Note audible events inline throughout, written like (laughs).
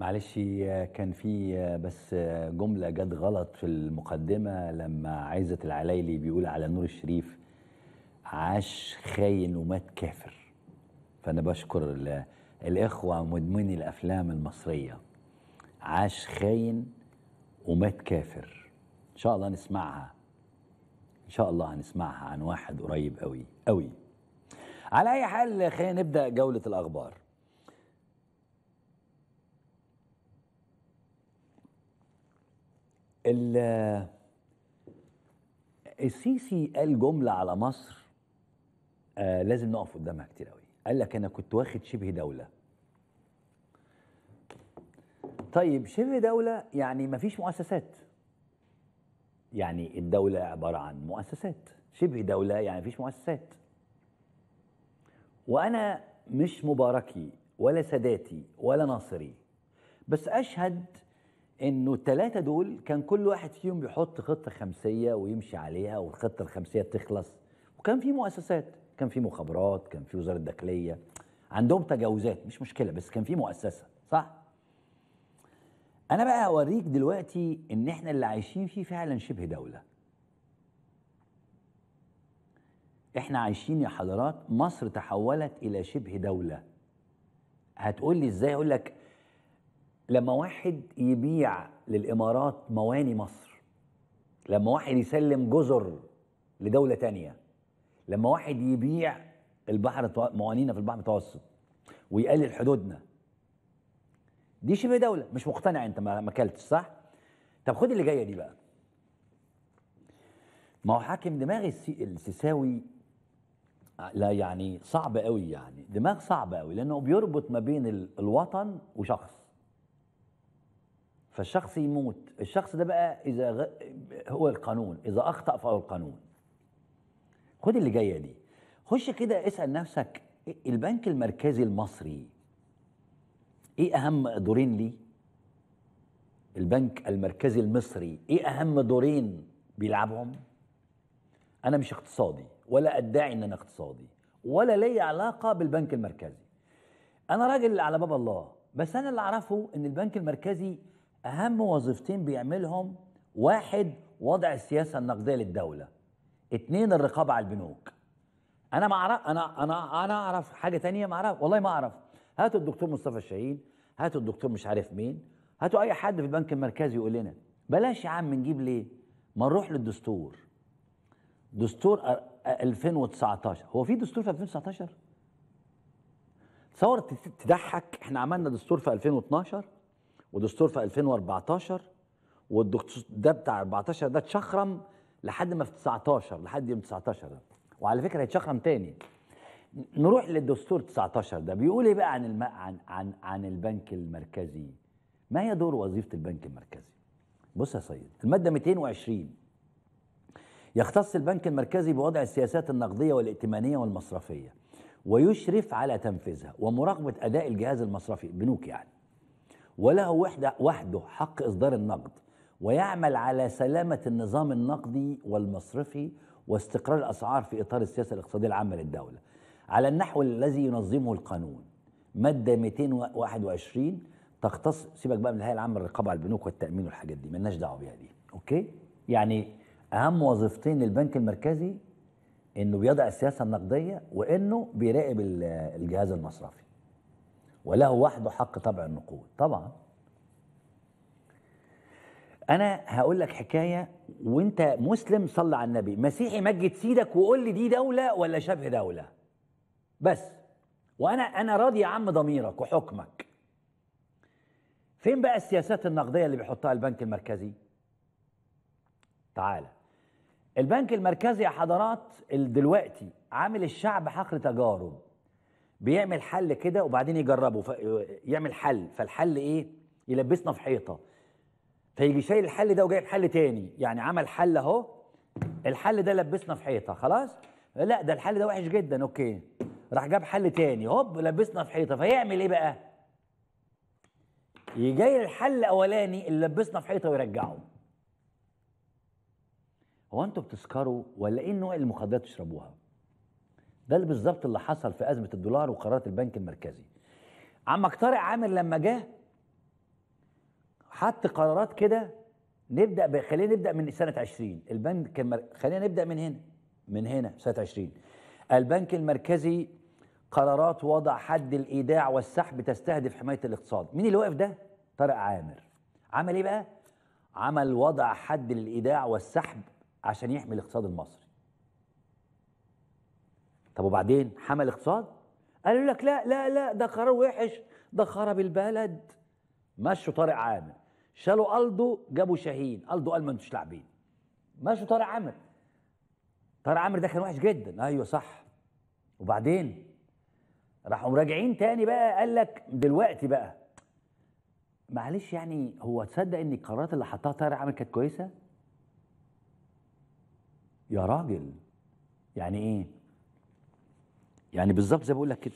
معلش كان في بس جمله جت غلط في المقدمه لما عزت العلايلي بيقول على نور الشريف عاش خاين ومات كافر فانا بشكر الاخوه مدمني الافلام المصريه عاش خاين ومات كافر ان شاء الله نسمعها ان شاء الله هنسمعها عن واحد قريب قوي قوي على اي حال خلينا نبدا جوله الاخبار السيسي قال جمله على مصر آه لازم نقف قدامها كتير قوي قال لك انا كنت واخد شبه دوله طيب شبه دوله يعني ما فيش مؤسسات يعني الدوله عباره عن مؤسسات شبه دوله يعني فيش مؤسسات وانا مش مباركي ولا ساداتي ولا ناصري بس اشهد انه الثلاثه دول كان كل واحد فيهم بيحط خطه خمسيه ويمشي عليها والخطه الخمسيه بتخلص وكان في مؤسسات كان في مخابرات كان في وزاره الداخليه عندهم تجاوزات مش مشكله بس كان في مؤسسه صح انا بقى اوريك دلوقتي ان احنا اللي عايشين فيه فعلا شبه دوله احنا عايشين يا حضرات مصر تحولت الى شبه دوله هتقول لي ازاي اقول لك لما واحد يبيع للامارات مواني مصر لما واحد يسلم جزر لدوله تانية لما واحد يبيع البحر موانينا في البحر المتوسط ويقلل حدودنا دي شبه دوله مش مقتنع انت ما اكلتش صح طب خد اللي جايه دي بقى ما هو حاكم دماغ السيساوي آه، لا يعني صعب قوي يعني دماغ صعب قوي لانه بيربط ما بين الوطن وشخص فالشخص يموت الشخص ده بقى اذا غ... هو القانون اذا اخطا فهو القانون خد اللي جايه دي خش كده اسال نفسك إيه البنك المركزي المصري ايه اهم دورين ليه البنك المركزي المصري ايه اهم دورين بيلعبهم انا مش اقتصادي ولا ادعي ان انا اقتصادي ولا لي علاقه بالبنك المركزي انا راجل على باب الله بس انا اللي اعرفه ان البنك المركزي اهم وظيفتين بيعملهم واحد وضع السياسه النقديه للدوله اثنين الرقابه على البنوك انا ما اعرف انا انا انا اعرف حاجه تانية ما اعرف والله ما اعرف هاتوا الدكتور مصطفى الشاهين هاتوا الدكتور مش عارف مين هاتوا اي حد في البنك المركزي يقول لنا بلاش يا عم نجيب ليه ما نروح للدستور دستور 2019 هو في دستور في 2019 تصور تضحك احنا عملنا دستور في 2012 ودستور في 2014 والدكتور ده بتاع 14 ده اتشخرم لحد ما في 19 لحد يوم 19 ده وعلى فكره هيتشخرم تاني نروح للدستور 19 ده بيقول ايه بقى عن الم... عن عن عن البنك المركزي ما هي دور وظيفه البنك المركزي بص يا سيد الماده 220 يختص البنك المركزي بوضع السياسات النقديه والائتمانيه والمصرفيه ويشرف على تنفيذها ومراقبه اداء الجهاز المصرفي البنوك يعني وله وحده وحده حق اصدار النقد ويعمل على سلامه النظام النقدي والمصرفي واستقرار الاسعار في اطار السياسه الاقتصاديه العامه للدوله على النحو الذي ينظمه القانون ماده 221 تختص سيبك بقى من الهيئه العامه للرقابه على البنوك والتامين والحاجات دي مالناش دعوه بيها دي اوكي يعني اهم وظيفتين للبنك المركزي انه بيضع السياسه النقديه وانه بيراقب الجهاز المصرفي وله وحده حق طبع النقود طبعا انا هقول لك حكايه وانت مسلم صلى على النبي مسيحي مجد سيدك وقول لي دي دوله ولا شبه دوله بس وانا انا راضي يا عم ضميرك وحكمك فين بقى السياسات النقديه اللي بيحطها البنك المركزي تعالى البنك المركزي يا حضرات دلوقتي عامل الشعب حقل تجارب بيعمل حل كده وبعدين يجربه يعمل حل فالحل ايه يلبسنا في حيطه فيجي شايل الحل ده وجايب حل تاني يعني عمل حل اهو الحل ده لبسنا في حيطه خلاص لا ده الحل ده وحش جدا اوكي راح جاب حل تاني هوب لبسنا في حيطه فيعمل ايه بقى يجي الحل الاولاني اللي لبسنا في حيطه ويرجعه هو انتوا بتسكروا ولا ايه نوع المخدرات تشربوها ده اللي بالظبط اللي حصل في ازمه الدولار وقرارات البنك المركزي عمك طارق عامر لما جه حط قرارات كده نبدا خلينا نبدا من سنه 20 البنك كان خلينا نبدا من هنا من هنا سنه 20 البنك المركزي قرارات وضع حد الايداع والسحب تستهدف حمايه الاقتصاد مين اللي وقف ده طارق عامر عمل ايه بقى عمل وضع حد الايداع والسحب عشان يحمي الاقتصاد المصري طب وبعدين حمى الاقتصاد قالوا لك لا لا لا ده قرار وحش ده خرب البلد مشوا طارق عامر شالوا الدو جابوا شاهين الدو قال ما انتوش لاعبين مشوا طارق عامر طارق عامر ده كان وحش جدا ايوه صح وبعدين راحوا مراجعين تاني بقى قال لك دلوقتي بقى معلش يعني هو تصدق ان القرارات اللي حطها طارق عامر كانت كويسه يا راجل يعني ايه يعني بالظبط زي بقول لك كده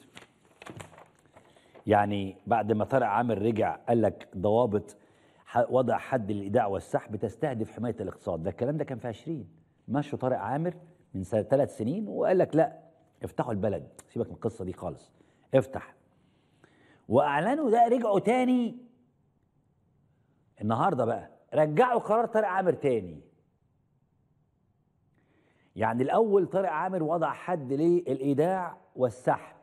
يعني بعد ما طارق عامر رجع قال لك ضوابط وضع حد للايداع والسحب تستهدف حمايه الاقتصاد ده الكلام ده كان في 20 مشوا طارق عامر من ثلاث سنين وقال لك لا افتحوا البلد سيبك من القصه دي خالص افتح واعلنوا ده رجعوا تاني النهارده بقى رجعوا قرار طارق عامر تاني يعني الأول طارق عامر وضع حد للإيداع والسحب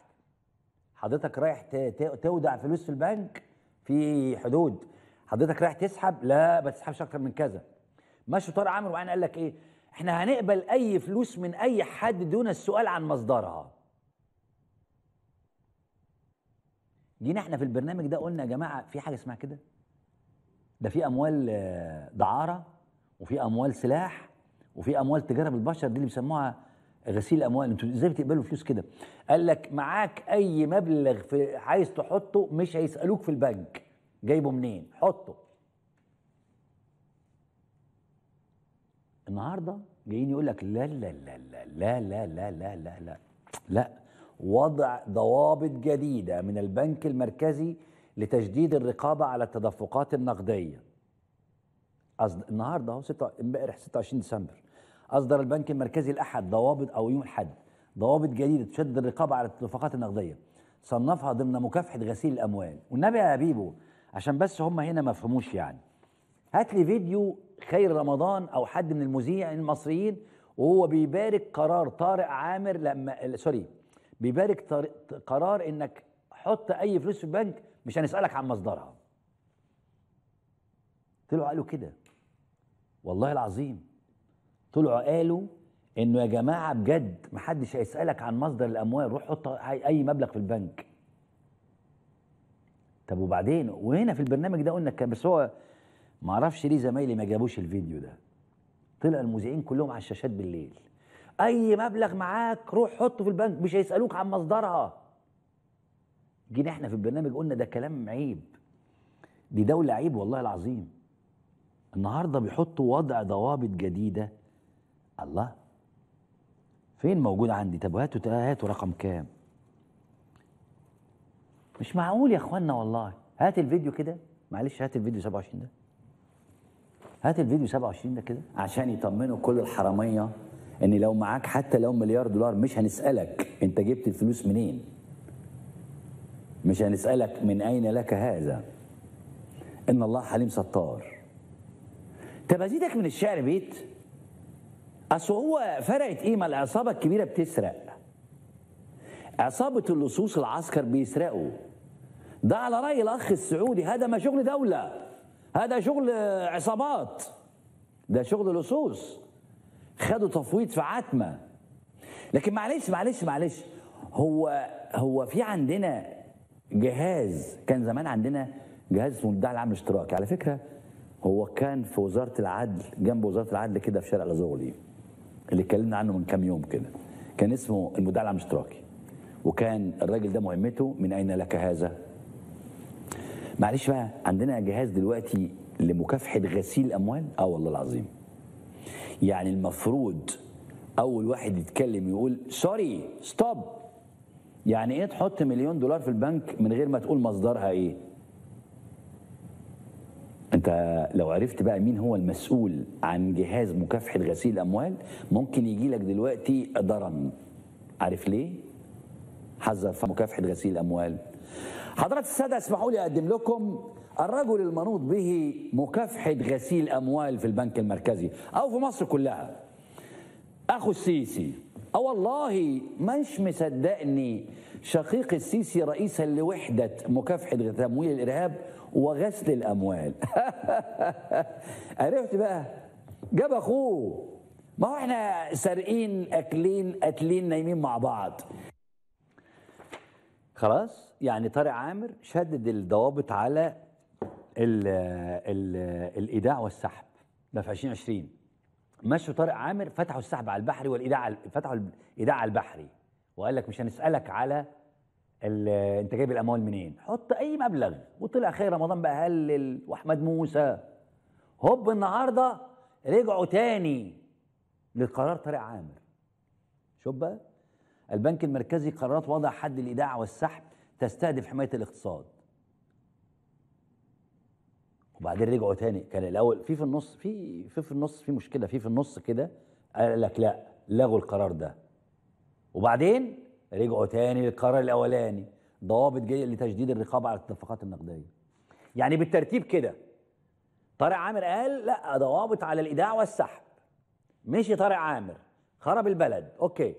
حضرتك رايح تودع فلوس في البنك في حدود حضرتك رايح تسحب لا ما تسحبش أكتر من كذا ماشي طارق عامر وبعدين قال لك إيه إحنا هنقبل أي فلوس من أي حد دون السؤال عن مصدرها جينا احنا في البرنامج ده قلنا يا جماعه في حاجه اسمها كده ده في اموال آه، دعاره وفي اموال سلاح وفي اموال تجاره بالبشر دي اللي بيسموها غسيل الاموال انتوا ازاي بتقبلوا فلوس كده قال لك معاك اي مبلغ في عايز تحطه مش هيسالوك في البنك جايبه منين حطه النهارده جايين يقول لك لا لا لا لا لا لا لا لا لا لا لا وضع ضوابط جديده من البنك المركزي لتشديد الرقابه على التدفقات النقديه النهارده اهو امبارح 26 ديسمبر أصدر البنك المركزي الأحد ضوابط أو يوم الاحد ضوابط جديدة تشد الرقابة على الاتفاقات النقدية صنفها ضمن مكافحة غسيل الأموال والنبي يا بيبو عشان بس هم هنا ما فهموش يعني هات لي فيديو خير رمضان أو حد من المذيعين المصريين وهو بيبارك قرار طارق عامر لما سوري بيبارك قرار انك حط اي فلوس في البنك مش هنسالك عن مصدرها طلعوا قالوا كده والله العظيم طلعوا قالوا انه يا جماعه بجد محدش هيسالك عن مصدر الاموال روح حط اي مبلغ في البنك طب وبعدين وهنا في البرنامج ده قلنا كان بس هو ما اعرفش ليه زمايلي ما جابوش الفيديو ده طلع المذيعين كلهم على الشاشات بالليل اي مبلغ معاك روح حطه في البنك مش هيسالوك عن مصدرها جينا احنا في البرنامج قلنا ده كلام عيب دي دوله عيب والله العظيم النهارده بيحطوا وضع ضوابط جديده الله فين موجود عندي طب هاتوا هاتوا رقم كام مش معقول يا اخوانا والله هات الفيديو كده معلش هات الفيديو 27 ده هات الفيديو 27 ده كده عشان يطمنوا كل الحراميه ان لو معاك حتى لو مليار دولار مش هنسالك انت جبت الفلوس منين مش هنسالك من اين لك هذا ان الله حليم ستار طب ازيدك من الشعر بيت اصل هو فرقت ايه ما العصابه الكبيره بتسرق عصابه اللصوص العسكر بيسرقوا ده على راي الاخ السعودي هذا ما شغل دوله هذا شغل عصابات ده شغل لصوص خدوا تفويض في عتمه لكن معلش معلش معلش هو هو في عندنا جهاز كان زمان عندنا جهاز اسمه الدعاء العام الاشتراكي على فكره هو كان في وزاره العدل جنب وزاره العدل كده في شارع الازهر اللي اتكلمنا عنه من كام يوم كده كان اسمه المدعي العام الاشتراكي وكان الراجل ده مهمته من اين لك هذا معلش بقى عندنا جهاز دلوقتي لمكافحه غسيل الاموال اه والله العظيم يعني المفروض اول واحد يتكلم يقول سوري ستوب يعني ايه تحط مليون دولار في البنك من غير ما تقول مصدرها ايه انت لو عرفت بقى مين هو المسؤول عن جهاز مكافحه غسيل الاموال ممكن يجي لك دلوقتي ضرر عارف ليه حذر مكافحه غسيل الاموال حضرات الساده اسمحوا لي اقدم لكم الرجل المنوط به مكافحه غسيل اموال في البنك المركزي او في مصر كلها اخو السيسي اه والله مش مصدقني شقيق السيسي رئيسا لوحدة مكافحة تمويل الإرهاب وغسل الأموال (laughs) عرفت بقى جاب أخوه ما هو احنا سارقين أكلين قاتلين نايمين مع بعض خلاص يعني طارق عامر شدد الضوابط على الـ الـ الايداع والسحب ده في 2020 مشوا طارق عامر فتحوا السحب على البحري والايداع فتحوا الايداع على البحري وقال لك مش هنسالك على انت جايب الاموال منين حط اي مبلغ وطلع خير رمضان بقى هلل واحمد موسى هوب النهارده رجعوا تاني لقرار طارق عامر شوف بقى البنك المركزي قرارات وضع حد الايداع والسحب تستهدف حمايه الاقتصاد وبعدين رجعوا تاني كان الاول في في النص في في في النص في مشكله في في النص كده قال لك لا لغوا القرار ده وبعدين رجعوا تاني للقرار الاولاني ضوابط جديده لتشديد الرقابه على الاتفاقات النقديه يعني بالترتيب كده طارق عامر قال لا ضوابط على الايداع والسحب مشي طارق عامر خرب البلد اوكي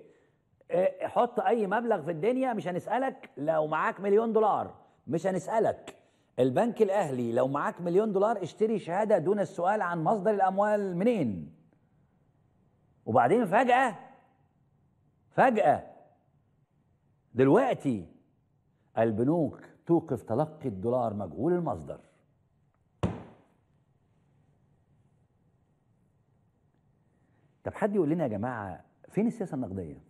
آه، حط اي مبلغ في الدنيا مش هنسالك لو معاك مليون دولار مش هنسالك البنك الاهلي لو معاك مليون دولار اشتري شهاده دون السؤال عن مصدر الاموال منين وبعدين فجاه فجأة دلوقتي البنوك توقف تلقي الدولار مجهول المصدر طب حد يقول لنا يا جماعة فين السياسة النقدية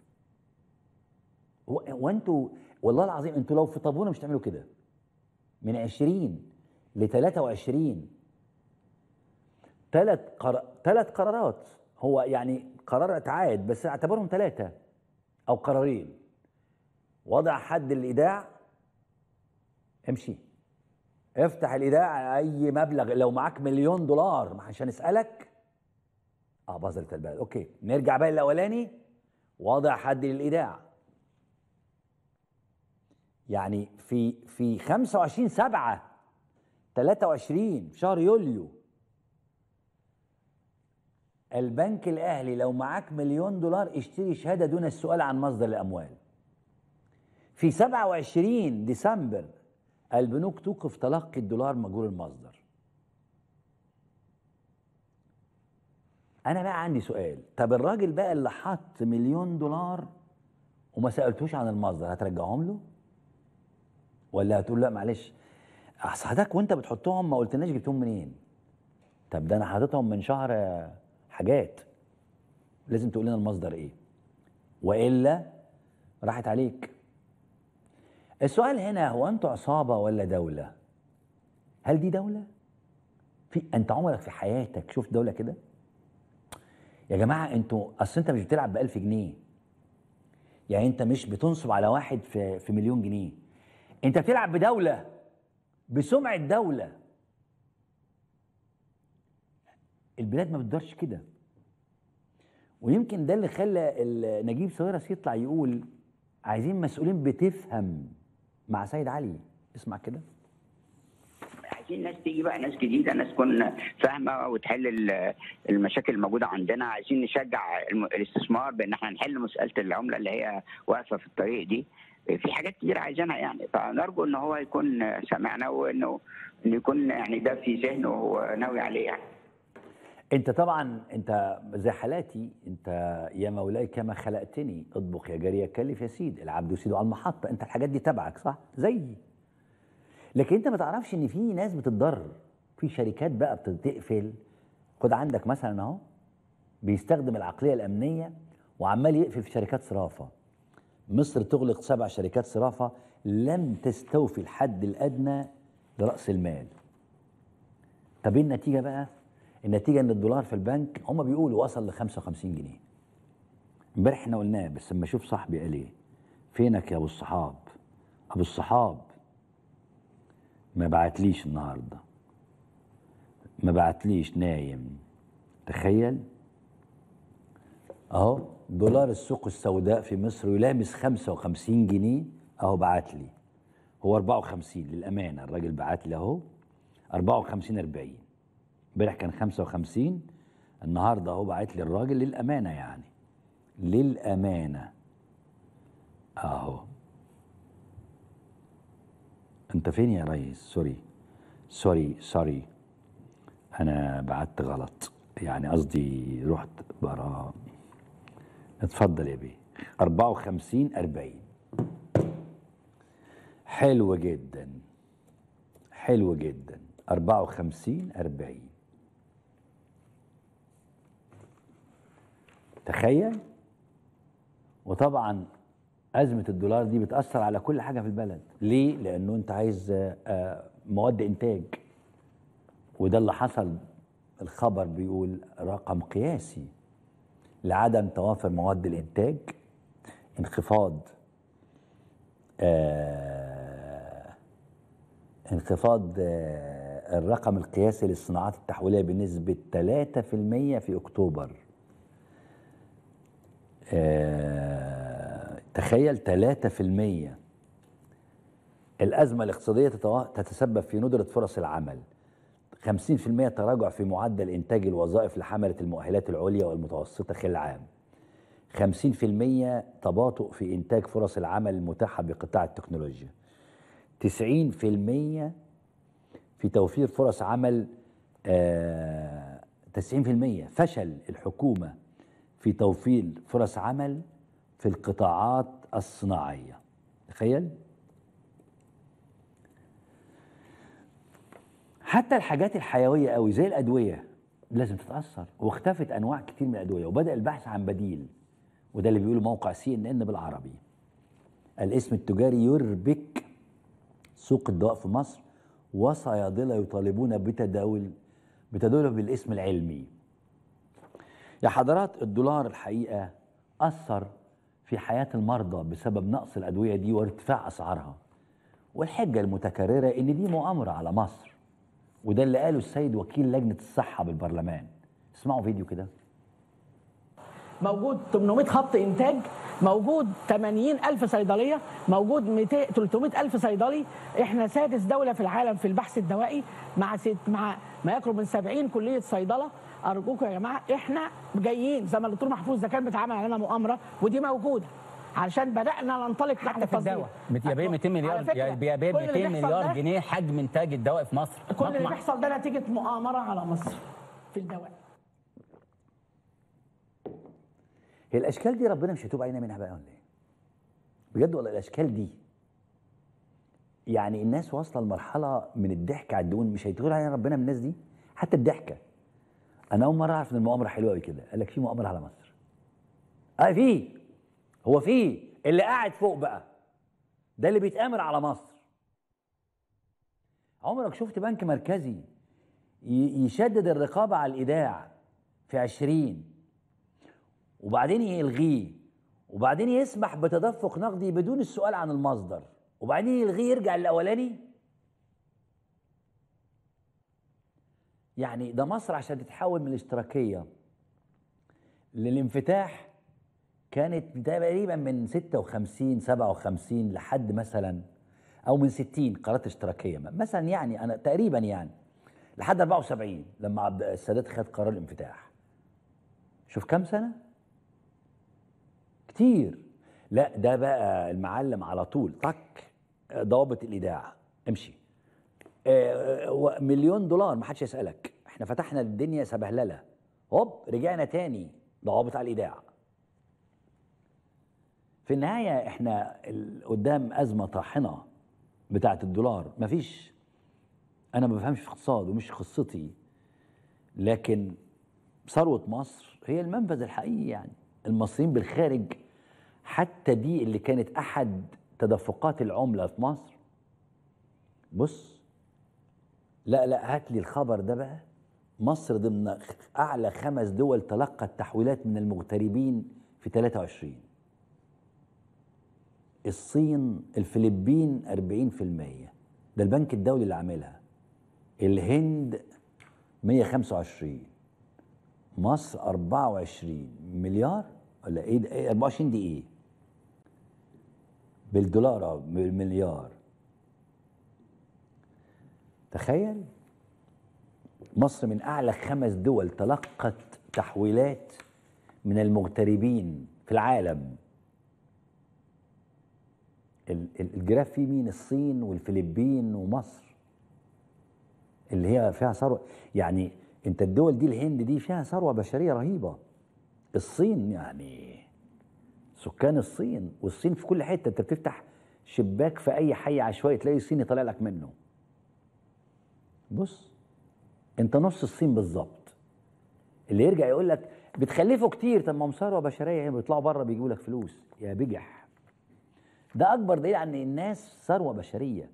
وانتوا والله العظيم انتوا لو في طابونه مش تعملوا كده من 20 ل 23 ثلاث ثلاث قرارات هو يعني قرار اتعاد بس اعتبرهم ثلاثه او قرارين وضع حد للايداع امشي افتح الايداع اي مبلغ لو معاك مليون دولار عشان اسالك اه بذرة البلد اوكي نرجع بقى للاولاني وضع حد للايداع يعني في في 25 7 23 في شهر يوليو البنك الاهلي لو معاك مليون دولار اشتري شهاده دون السؤال عن مصدر الاموال في 27 ديسمبر البنوك توقف تلقي الدولار مجهول المصدر انا بقى عندي سؤال طب الراجل بقى اللي حط مليون دولار وما سالتوش عن المصدر هترجعهم له ولا هتقول لا معلش اصل حضرتك وانت بتحطهم ما قلتلناش جبتهم منين طب ده انا حاططهم من شهر حاجات لازم تقول لنا المصدر ايه والا راحت عليك السؤال هنا هو انتوا عصابه ولا دوله هل دي دوله في انت عمرك في حياتك شفت دوله كده يا جماعه انتوا اصل انت مش بتلعب ب 1000 جنيه يعني انت مش بتنصب على واحد في في مليون جنيه انت بتلعب بدوله بسمعه دوله البلاد ما بتدارش كده ويمكن ده اللي خلى نجيب ساويرس يطلع يقول عايزين مسؤولين بتفهم مع سيد علي اسمع كده عايزين ناس تيجي بقى ناس جديده ناس تكون فاهمه وتحل المشاكل الموجوده عندنا عايزين نشجع الاستثمار بان احنا نحل مساله العمله اللي هي واقفه في الطريق دي في حاجات كتير عايزينها يعني فنرجو ان هو يكون سمعنا وانه انه يكون يعني ده في ذهنه وناوي ناوي عليه يعني انت طبعا انت زي حالاتي انت يا مولاي كما خلقتني اطبخ يا جاري يا كلف يا سيد العبد وسيده على المحطه انت الحاجات دي تبعك صح زيي لكن انت ما تعرفش ان في ناس بتتضرر في شركات بقى بتقفل خد عندك مثلا اهو بيستخدم العقليه الامنيه وعمال يقفل في شركات صرافه مصر تغلق سبع شركات صرافه لم تستوفي الحد الادنى لراس المال طب ايه النتيجه بقى النتيجه ان الدولار في البنك هم بيقولوا وصل ل 55 جنيه امبارح احنا قلناه بس لما اشوف صاحبي قال ايه فينك يا ابو الصحاب ابو الصحاب ما بعتليش النهارده ما بعتليش نايم تخيل اهو دولار السوق السوداء في مصر يلامس 55 جنيه اهو بعت لي هو 54 للامانه الراجل بعت لي اهو 54 40 امبارح كان 55 النهارده اهو باعت لي الراجل للامانه يعني للامانه اهو انت فين يا ريس سوري سوري سوري انا بعت غلط يعني قصدي رحت برا اتفضل يا بيه 54 40 حلو جدا حلو جدا 54 40 تخيل وطبعا أزمة الدولار دي بتأثر على كل حاجة في البلد ليه؟ لأنه أنت عايز آه، مواد إنتاج وده اللي حصل الخبر بيقول رقم قياسي لعدم توافر مواد الإنتاج انخفاض آه انخفاض آه الرقم القياسي للصناعات التحويلية بنسبة 3% في أكتوبر آه، تخيل 3% الأزمة الاقتصادية تتسبب في ندرة فرص العمل 50% تراجع في معدل إنتاج الوظائف لحملة المؤهلات العليا والمتوسطة خلال عام 50% تباطؤ في إنتاج فرص العمل المتاحة بقطاع التكنولوجيا 90% في توفير فرص عمل آه 90% فشل الحكومة في توفير فرص عمل في القطاعات الصناعية تخيل حتى الحاجات الحيوية قوي زي الأدوية لازم تتأثر واختفت أنواع كتير من الأدوية وبدأ البحث عن بديل وده اللي بيقوله موقع سي ان ان بالعربي الاسم التجاري يربك سوق الدواء في مصر وصيادلة يطالبون بتداول بتداوله بالاسم العلمي يا حضرات الدولار الحقيقة أثر في حياة المرضى بسبب نقص الأدوية دي وارتفاع أسعارها والحجة المتكررة إن دي مؤامرة على مصر وده اللي قاله السيد وكيل لجنة الصحة بالبرلمان اسمعوا فيديو كده موجود 800 خط إنتاج موجود 80 ألف صيدلية موجود 200 300 ألف صيدلي إحنا سادس دولة في العالم في البحث الدوائي مع ست مع ما يقرب من 70 كلية صيدلة ارجوكم يا جماعه احنا جايين زي ما الدكتور محفوظ ده كان بيتعامل علينا مؤامره ودي موجوده علشان بدانا ننطلق تحت الدواء 200 مليار بيه 200 مليار جنيه حجم انتاج الدواء في مصر كل اللي بيحصل ده نتيجه مؤامره على مصر في الدواء هي الاشكال دي ربنا مش هيتوب علينا منها بقى ولا ايه؟ بجد ولا الاشكال دي يعني الناس واصله لمرحله من الضحك على الدون مش هيتوب علينا ربنا من الناس دي حتى الضحكه انا اول مره اعرف ان المؤامره حلوه قوي كده قال لك في مؤامره على مصر اه في هو في اللي قاعد فوق بقى ده اللي بيتامر على مصر عمرك شفت بنك مركزي يشدد الرقابه على الايداع في 20 وبعدين يلغيه وبعدين يسمح بتدفق نقدي بدون السؤال عن المصدر وبعدين يلغيه يرجع الاولاني يعني ده مصر عشان تتحول من الاشتراكيه للانفتاح كانت تقريبا من 56 57 لحد مثلا او من 60 قرارات اشتراكيه مثلا يعني انا تقريبا يعني لحد 74 لما عبد السادات خد قرار الانفتاح شوف كام سنه كتير لا ده بقى المعلم على طول طك ضابط الاذاعه امشي آه، مليون دولار ما حدش يسالك احنا فتحنا الدنيا سبهلله هوب رجعنا تاني ضوابط على الايداع في النهايه احنا قدام ازمه طاحنه بتاعه الدولار مفيش انا ما بفهمش في اقتصاد ومش قصتي لكن ثروه مصر هي المنفذ الحقيقي يعني المصريين بالخارج حتى دي اللي كانت احد تدفقات العمله في مصر بص لا لا هات لي الخبر ده بقى مصر ضمن اعلى خمس دول تلقت تحويلات من المغتربين في 23 الصين الفلبين 40% ده البنك الدولي اللي عاملها الهند 125 مصر 24 مليار ولا ايه 24 دي ايه بالدولار بالمليار تخيل مصر من أعلى خمس دول تلقت تحويلات من المغتربين في العالم الجراف فيه مين الصين والفلبين ومصر اللي هي فيها ثروة يعني انت الدول دي الهند دي فيها ثروة بشرية رهيبة الصين يعني سكان الصين والصين في كل حتة انت بتفتح شباك في اي حي عشوائي تلاقي صيني طالع لك منه بص انت نص الصين بالظبط اللي يرجع يقول لك بتخلفوا كتير طب ما ثروه بشريه يعني بيطلعوا بره بيجيبوا لك فلوس يا بجح ده اكبر دليل عن ان الناس ثروه بشريه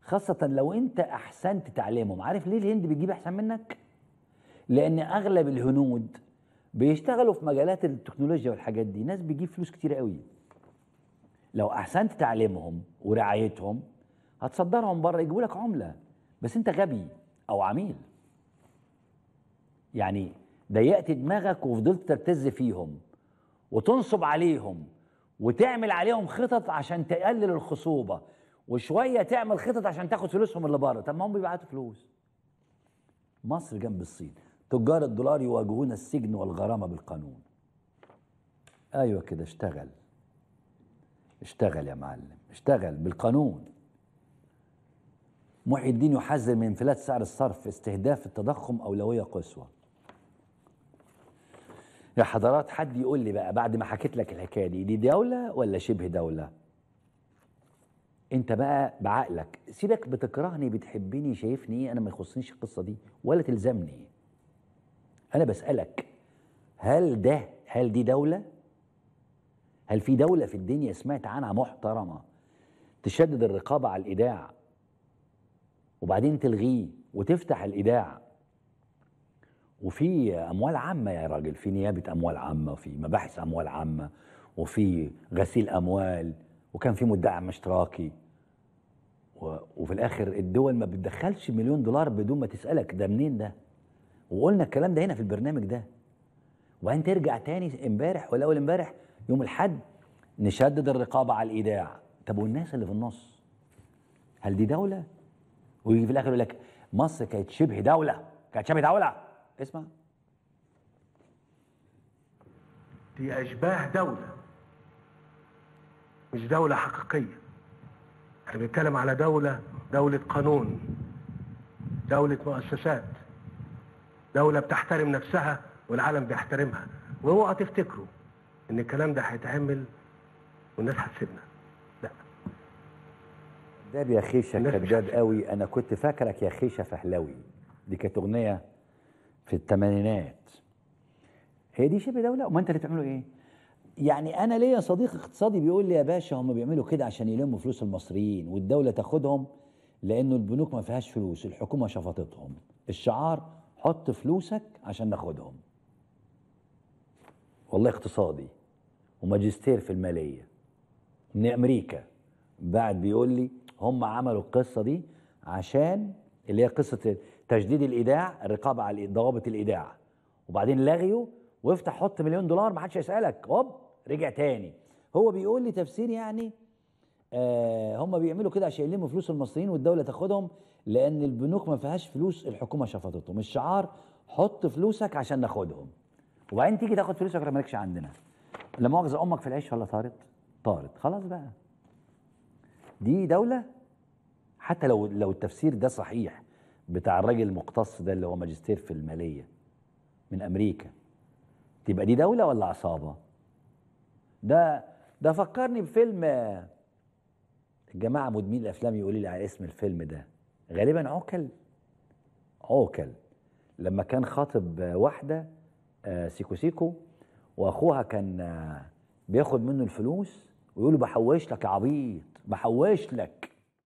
خاصه لو انت احسنت تعليمهم عارف ليه الهند بتجيب احسن منك لان اغلب الهنود بيشتغلوا في مجالات التكنولوجيا والحاجات دي ناس بيجيب فلوس كتير قوي لو احسنت تعليمهم ورعايتهم هتصدرهم بره يجيبوا لك عمله بس انت غبي او عميل يعني ضيقت دماغك وفضلت ترتز فيهم وتنصب عليهم وتعمل عليهم خطط عشان تقلل الخصوبه وشويه تعمل خطط عشان تاخد فلوسهم اللي بره طب ما هم بيبعتوا فلوس مصر جنب الصين تجار الدولار يواجهون السجن والغرامه بالقانون ايوه كده اشتغل اشتغل يا معلم اشتغل بالقانون محي الدين يحذر من انفلات سعر الصرف استهداف التضخم أولوية قصوى يا حضرات حد يقول لي بقى بعد ما حكيت لك الحكاية دي دي دولة ولا شبه دولة انت بقى بعقلك سيبك بتكرهني بتحبني شايفني ايه انا ما يخصنيش القصه دي ولا تلزمني انا بسالك هل ده هل دي دوله هل في دوله في الدنيا سمعت عنها محترمه تشدد الرقابه على الايداع وبعدين تلغيه وتفتح الايداع وفي اموال عامه يا راجل في نيابه اموال عامه وفي مباحث اموال عامه وفي غسيل اموال وكان في مدعم اشتراكي وفي الاخر الدول ما بتدخلش مليون دولار بدون ما تسالك ده منين ده وقلنا الكلام ده هنا في البرنامج ده وبعدين ترجع تاني امبارح ولا اول امبارح يوم الاحد نشدد الرقابه على الايداع طب والناس اللي في النص هل دي دوله ويجي في الاخر يقول لك مصر كانت شبه دوله كانت شبه دوله اسمع دي اشباه دوله مش دوله حقيقيه احنا بنتكلم على دوله دوله قانون دوله مؤسسات دوله بتحترم نفسها والعالم بيحترمها واوعى تفتكروا ان الكلام ده هيتعمل والناس هتسيبنا كذاب يا خيشه كذاب قوي انا كنت فاكرك يا خيشه فهلاوي دي كانت اغنيه في الثمانينات هي دي شبه دوله وما انت اللي بتعمله ايه يعني انا ليا صديق اقتصادي بيقول لي يا باشا هم بيعملوا كده عشان يلموا فلوس المصريين والدوله تاخدهم لانه البنوك ما فيهاش فلوس الحكومه شفطتهم الشعار حط فلوسك عشان ناخدهم والله اقتصادي وماجستير في الماليه من امريكا بعد بيقول لي هم عملوا القصه دي عشان اللي هي قصه تشديد الايداع الرقابه على ضوابط الايداع وبعدين لغيوا وافتح حط مليون دولار ما حدش يسالك هوب رجع تاني هو بيقول لي تفسير يعني آه هم بيعملوا كده عشان يلموا فلوس المصريين والدوله تاخدهم لان البنوك ما فيهاش فلوس الحكومه شفطتهم الشعار حط فلوسك عشان ناخدهم وبعدين تيجي تاخد فلوسك ولا مالكش عندنا لا مؤاخذه امك في العيش ولا طارت طارت خلاص بقى دي دولة حتى لو لو التفسير ده صحيح بتاع الراجل المقتص ده اللي هو ماجستير في المالية من أمريكا تبقى دي دولة ولا عصابة؟ ده ده فكرني بفيلم الجماعة مدمنين الأفلام يقولوا لي على اسم الفيلم ده غالبا عوكل عوكل لما كان خاطب واحدة آه، سيكو سيكو واخوها كان آه، بياخد منه الفلوس ويقول له بحوش لك يا عبيط بحوش لك